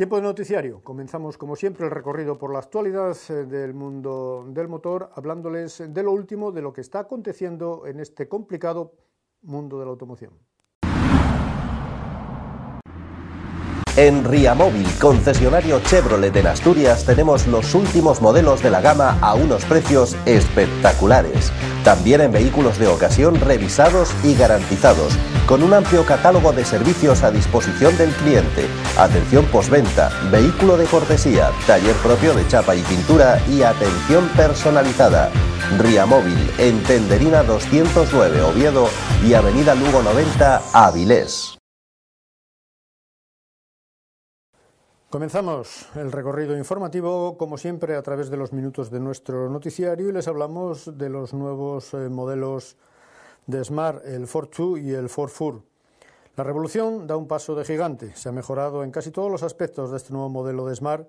Tiempo de noticiario. Comenzamos, como siempre, el recorrido por la actualidad eh, del mundo del motor, hablándoles de lo último, de lo que está aconteciendo en este complicado mundo de la automoción. En Riamóvil, concesionario Chevrolet en Asturias, tenemos los últimos modelos de la gama a unos precios espectaculares. También en vehículos de ocasión revisados y garantizados, con un amplio catálogo de servicios a disposición del cliente, atención postventa, vehículo de cortesía, taller propio de chapa y pintura y atención personalizada. Riamóvil en Tenderina 209 Oviedo y Avenida Lugo 90 Avilés. Comenzamos el recorrido informativo, como siempre, a través de los minutos de nuestro noticiario y les hablamos de los nuevos eh, modelos de Smart, el Ford 2 y el Ford 4. La revolución da un paso de gigante. Se ha mejorado en casi todos los aspectos de este nuevo modelo de Smart,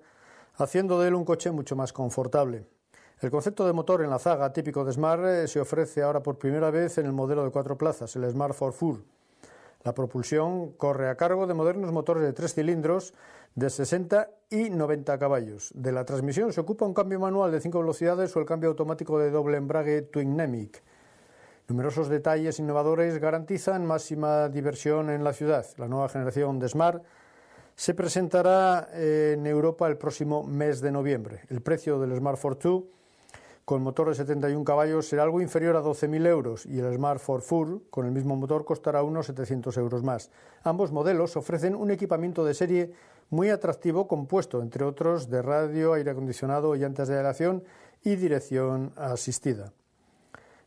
haciendo de él un coche mucho más confortable. El concepto de motor en la zaga típico de Smart eh, se ofrece ahora por primera vez en el modelo de cuatro plazas, el Smart Ford 4. La propulsión corre a cargo de modernos motores de tres cilindros de 60 y 90 caballos. De la transmisión se ocupa un cambio manual de cinco velocidades o el cambio automático de doble embrague Twinamic. Numerosos detalles innovadores garantizan máxima diversión en la ciudad. La nueva generación de Smart se presentará en Europa el próximo mes de noviembre. El precio del Smart Fortwo con motor de 71 caballos será algo inferior a 12.000 euros y el Smart Forfour con el mismo motor costará unos 700 euros más. Ambos modelos ofrecen un equipamiento de serie muy atractivo compuesto, entre otros, de radio, aire acondicionado, llantas de aleación y dirección asistida.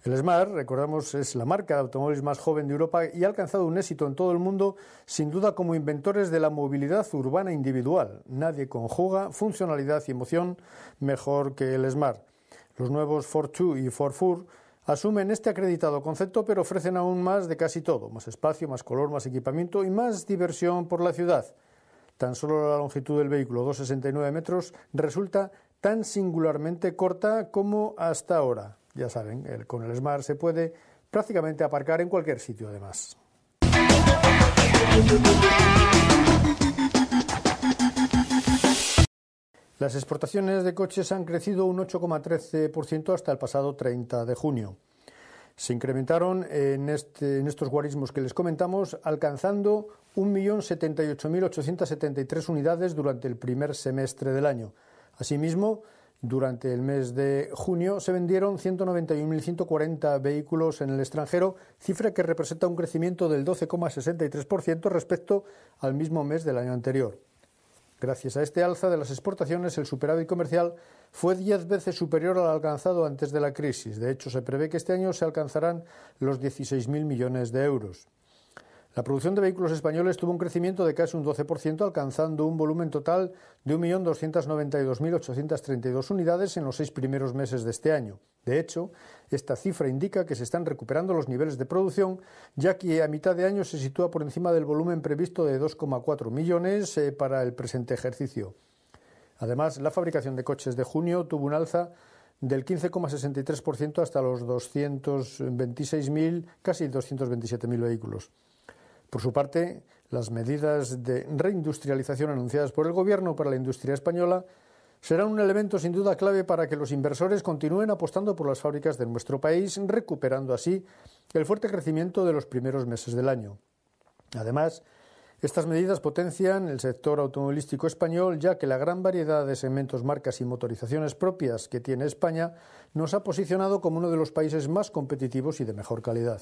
El Smart, recordamos, es la marca de automóviles más joven de Europa y ha alcanzado un éxito en todo el mundo, sin duda como inventores de la movilidad urbana individual. Nadie conjuga funcionalidad y emoción mejor que el Smart. Los nuevos Ford 2 y Ford Four asumen este acreditado concepto, pero ofrecen aún más de casi todo, más espacio, más color, más equipamiento y más diversión por la ciudad. Tan solo la longitud del vehículo, 269 metros, resulta tan singularmente corta como hasta ahora. Ya saben, con el Smart se puede prácticamente aparcar en cualquier sitio además. Las exportaciones de coches han crecido un 8,13% hasta el pasado 30 de junio. Se incrementaron este, en, estos guarismos que les comentamos, alcanzando 1.078.873 unidades durante el primer semestre del año. Asimismo, durante el mes de junio se vendieron 191.140 vehículos en el extranjero, cifra que representa un crecimiento del 12,63% respecto al mismo mes del año anterior. Gracias a este alza de las exportaciones, el superávit comercial fue diez veces superior al alcanzado antes de la crisis. De hecho, se prevé que este año se alcanzarán los 16.000 millones de euros. La producción de vehículos españoles tuvo un crecimiento de casi un 12%, alcanzando un volumen total de 1.292.832 unidades en los seis primeros meses de este año. De hecho, esta cifra indica que se están recuperando los niveles de producción, ya que a mitad de año se sitúa por encima del volumen previsto de 2,4 millones eh, para el presente ejercicio. Además, la fabricación de coches de junio tuvo un alza del 15,63% hasta los 226.000, casi 227.000 vehículos. Por su parte, las medidas de reindustrialización anunciadas por el Gobierno para la industria española serán un elemento sin duda clave para que los inversores continúen apostando por las fábricas de nuestro país, recuperando así el fuerte crecimiento de los primeros meses del año. Además, estas medidas potencian el sector automovilístico español, ya que la gran variedad de segmentos, marcas y motorizaciones propias que tiene España nos ha posicionado como uno de los países más competitivos y de mejor calidad.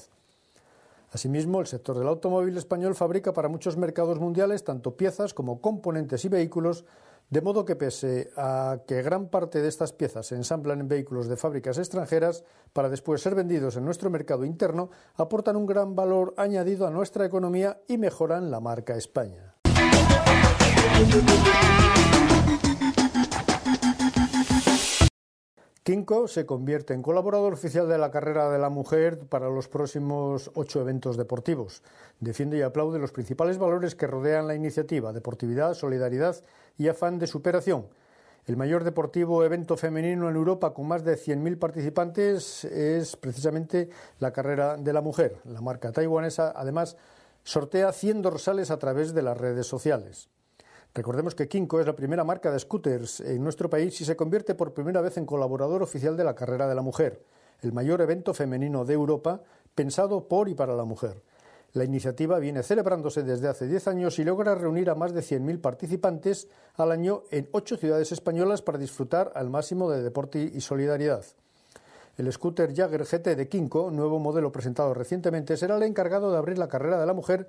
Asimismo, el sector del automóvil español fabrica para muchos mercados mundiales tanto piezas como componentes y vehículos, de modo que pese a que gran parte de estas piezas se ensamblan en vehículos de fábricas extranjeras para después ser vendidos en nuestro mercado interno, aportan un gran valor añadido a nuestra economía y mejoran la marca España. Kinko se convierte en colaborador oficial de la carrera de la mujer para los próximos ocho eventos deportivos. Defiende y aplaude los principales valores que rodean la iniciativa, deportividad, solidaridad y afán de superación. El mayor deportivo evento femenino en Europa con más de 100.000 participantes es precisamente la carrera de la mujer. La marca taiwanesa, además, sortea 100 dorsales a través de las redes sociales. Recordemos que Kinko es la primera marca de scooters en nuestro país y se convierte por primera vez en colaborador oficial de la Carrera de la Mujer, el mayor evento femenino de Europa pensado por y para la mujer. La iniciativa viene celebrándose desde hace 10 años y logra reunir a más de 100.000 participantes al año en ocho ciudades españolas para disfrutar al máximo de deporte y solidaridad. El scooter Jagger GT de Kinko, nuevo modelo presentado recientemente, será el encargado de abrir la carrera de la mujer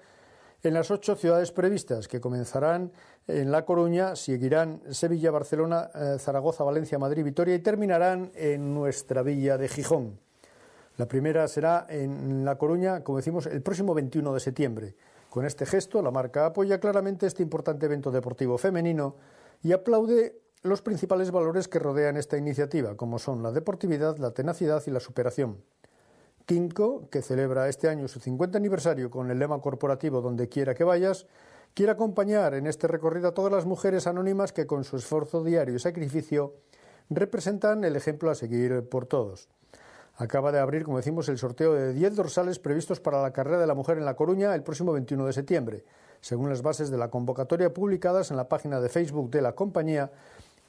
en las ocho ciudades previstas, que comenzarán en La Coruña, seguirán Sevilla, Barcelona, eh, Zaragoza, Valencia, Madrid, Vitoria y terminarán en nuestra villa de Gijón. La primera será en La Coruña, como decimos, el próximo 21 de septiembre. Con este gesto, la marca apoya claramente este importante evento deportivo femenino y aplaude los principales valores que rodean esta iniciativa, como son la deportividad, la tenacidad y la superación. Kinko, que celebra este año su 50 aniversario con el lema corporativo Donde quiera que vayas, quiere acompañar en este recorrido a todas las mujeres anónimas que con su esfuerzo diario y sacrificio representan el ejemplo a seguir por todos. Acaba de abrir, como decimos, el sorteo de 10 dorsales previstos para la carrera de la mujer en La Coruña el próximo 21 de septiembre. Según las bases de la convocatoria publicadas en la página de Facebook de la compañía,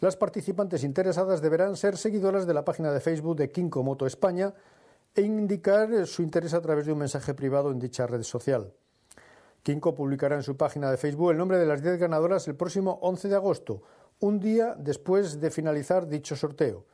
las participantes interesadas deberán ser seguidoras de la página de Facebook de Moto España, e indicar su interés a través de un mensaje privado en dicha red social. Kinko publicará en su página de Facebook el nombre de las 10 ganadoras el próximo 11 de agosto, un día después de finalizar dicho sorteo.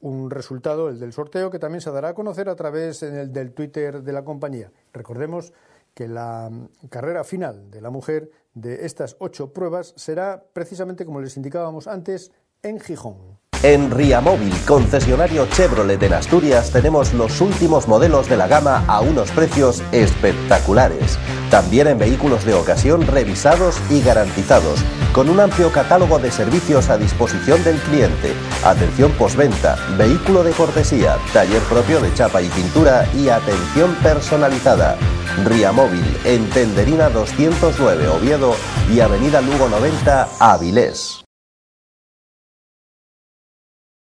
Un resultado, el del sorteo, que también se dará a conocer a través del Twitter de la compañía. Recordemos que la mm, carrera final de la mujer de estas ocho pruebas será precisamente, como les indicábamos antes, en Gijón. En Riamóvil, concesionario Chevrolet en Asturias, tenemos los últimos modelos de la gama a unos precios espectaculares. También en vehículos de ocasión revisados y garantizados, con un amplio catálogo de servicios a disposición del cliente, atención postventa, vehículo de cortesía, taller propio de chapa y pintura y atención personalizada. Riamóvil, en Tenderina 209 Oviedo y Avenida Lugo 90 Avilés.